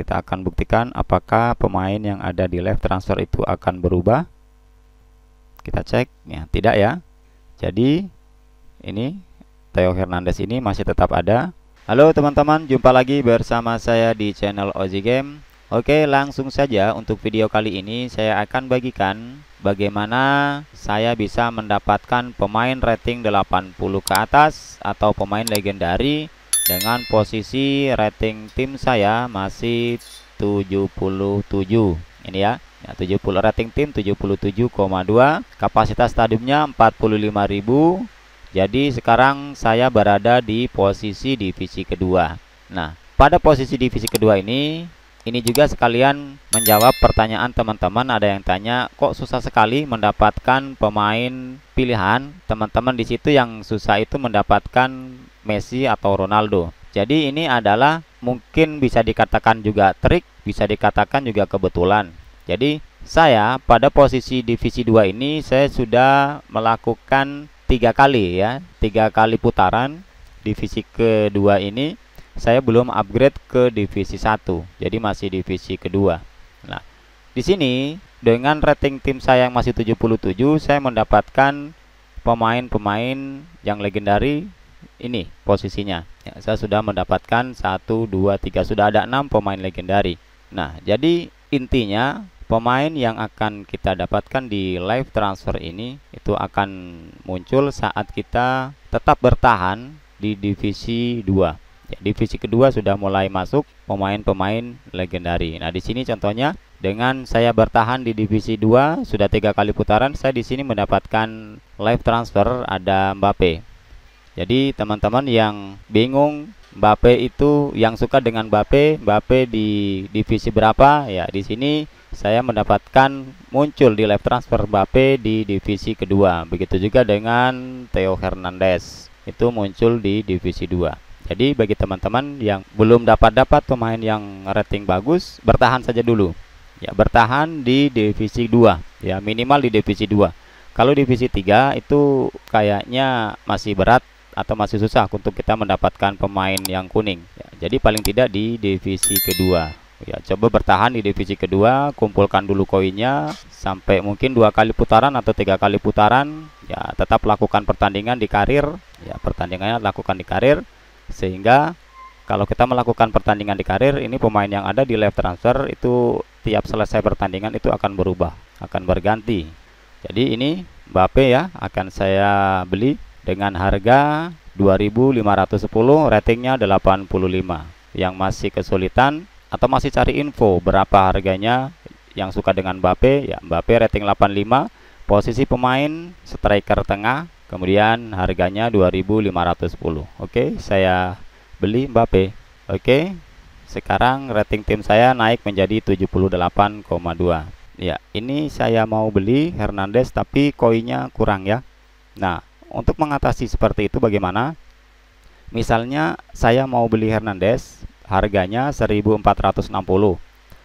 Kita akan buktikan apakah pemain yang ada di left transfer itu akan berubah. Kita cek, ya tidak ya. Jadi ini Theo Hernandez ini masih tetap ada. Halo teman-teman, jumpa lagi bersama saya di channel Ozi Game. Oke, langsung saja untuk video kali ini saya akan bagikan bagaimana saya bisa mendapatkan pemain rating 80 ke atas atau pemain legendaris dengan posisi rating tim saya masih 77 ini ya ya, 70 rating tim 77,2 kapasitas stadiumnya 45.000 jadi sekarang saya berada di posisi divisi kedua nah pada posisi divisi kedua ini ini juga sekalian menjawab pertanyaan teman-teman ada yang tanya kok susah sekali mendapatkan pemain pilihan teman-teman di situ yang susah itu mendapatkan Messi atau Ronaldo. Jadi ini adalah mungkin bisa dikatakan juga trik, bisa dikatakan juga kebetulan. Jadi saya pada posisi divisi 2 ini saya sudah melakukan tiga kali ya, tiga kali putaran divisi kedua ini saya belum upgrade ke divisi satu. Jadi masih divisi kedua. Nah, di sini dengan rating tim saya yang masih 77 saya mendapatkan pemain-pemain yang legendaris ini posisinya ya, saya sudah mendapatkan 1 2 3 sudah ada 6 pemain legendari nah jadi intinya pemain yang akan kita dapatkan di live transfer ini itu akan muncul saat kita tetap bertahan di divisi 2. Ya, divisi kedua sudah mulai masuk pemain-pemain legendari. Nah, di sini contohnya dengan saya bertahan di divisi 2 sudah tiga kali putaran saya di sini mendapatkan live transfer ada Mbappe. Jadi teman-teman yang bingung Mbappe itu yang suka dengan Mbappe, Mbappe di divisi berapa? Ya, di sini saya mendapatkan muncul di live transfer Mbappe di divisi kedua. Begitu juga dengan Theo Hernandez. Itu muncul di divisi 2. Jadi bagi teman-teman yang belum dapat dapat pemain yang rating bagus, bertahan saja dulu. Ya, bertahan di divisi 2. Ya, minimal di divisi 2. Kalau divisi 3 itu kayaknya masih berat atau masih susah untuk kita mendapatkan pemain yang kuning ya, jadi paling tidak di divisi kedua ya coba bertahan di divisi kedua kumpulkan dulu koinnya sampai mungkin dua kali putaran atau tiga kali putaran ya tetap lakukan pertandingan di karir ya pertandingannya lakukan di karir sehingga kalau kita melakukan pertandingan di karir ini pemain yang ada di live transfer itu tiap selesai pertandingan itu akan berubah akan berganti jadi ini Mbappe ya akan saya beli dengan harga 2510 ratingnya 85 yang masih kesulitan atau masih cari info berapa harganya yang suka dengan Mbappe ya Mbappe rating 85 posisi pemain striker tengah kemudian harganya 2510 oke okay, saya beli Mbappe oke okay, sekarang rating tim saya naik menjadi 78,2 ya ini saya mau beli Hernandez tapi koinnya kurang ya nah untuk mengatasi seperti itu bagaimana? Misalnya saya mau beli Hernandez, harganya 1460.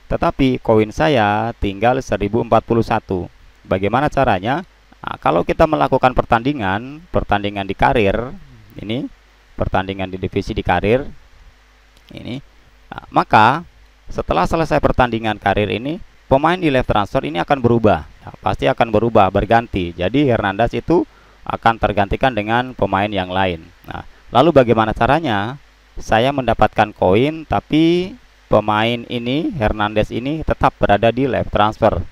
Tetapi koin saya tinggal 1041. Bagaimana caranya? Nah, kalau kita melakukan pertandingan, pertandingan di karir, ini pertandingan di divisi di karir, ini, nah, maka setelah selesai pertandingan karir ini, pemain di left transfer ini akan berubah, nah, pasti akan berubah, berganti. Jadi Hernandez itu akan tergantikan dengan pemain yang lain. Nah, lalu bagaimana caranya? Saya mendapatkan koin tapi pemain ini Hernandez ini tetap berada di live transfer.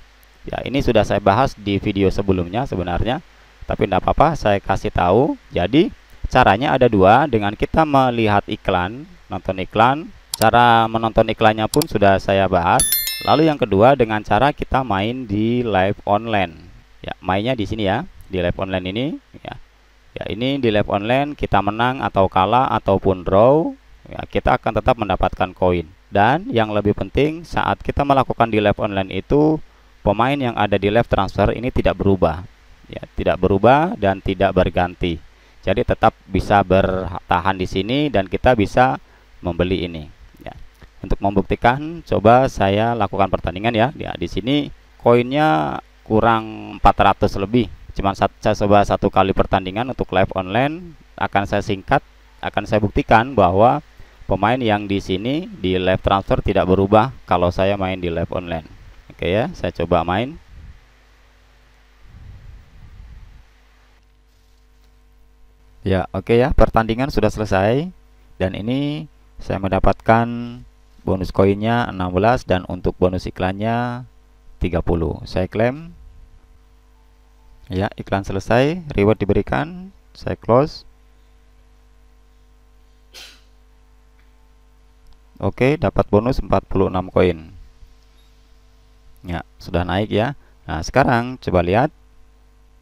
Ya, ini sudah saya bahas di video sebelumnya sebenarnya, tapi tidak apa-apa, saya kasih tahu. Jadi, caranya ada dua dengan kita melihat iklan, nonton iklan. Cara menonton iklannya pun sudah saya bahas. Lalu yang kedua dengan cara kita main di live online. Ya, mainnya di sini ya di live online ini ya. Ya, ini di live online kita menang atau kalah ataupun draw, ya, kita akan tetap mendapatkan koin. Dan yang lebih penting saat kita melakukan di live online itu pemain yang ada di live transfer ini tidak berubah. Ya, tidak berubah dan tidak berganti. Jadi tetap bisa bertahan di sini dan kita bisa membeli ini. Ya. Untuk membuktikan, coba saya lakukan pertandingan ya. Ya, di sini koinnya kurang 400 lebih cuma saya coba satu kali pertandingan untuk live online akan saya singkat akan saya buktikan bahwa pemain yang di sini di live transfer tidak berubah kalau saya main di live online oke ya saya coba main ya oke ya pertandingan sudah selesai dan ini saya mendapatkan bonus koinnya 16 dan untuk bonus iklannya 30 saya klaim ya iklan selesai reward diberikan saya close Oke, dapat bonus 46 koin. Ya, sudah naik ya. Nah, sekarang coba lihat.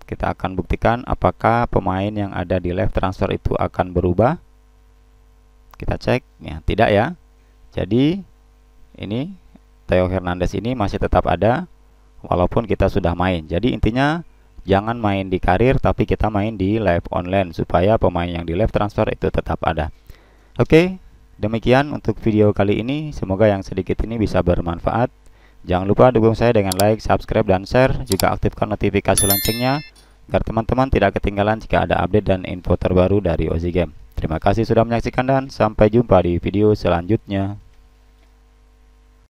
Kita akan buktikan apakah pemain yang ada di left transfer itu akan berubah. Kita cek. Ya, tidak ya. Jadi, ini Theo Hernandez ini masih tetap ada walaupun kita sudah main. Jadi, intinya jangan main di karir tapi kita main di live online supaya pemain yang di live transfer itu tetap ada oke demikian untuk video kali ini semoga yang sedikit ini bisa bermanfaat jangan lupa dukung saya dengan like subscribe dan share juga aktifkan notifikasi loncengnya agar teman-teman tidak ketinggalan jika ada update dan info terbaru dari Ozi Game terima kasih sudah menyaksikan dan sampai jumpa di video selanjutnya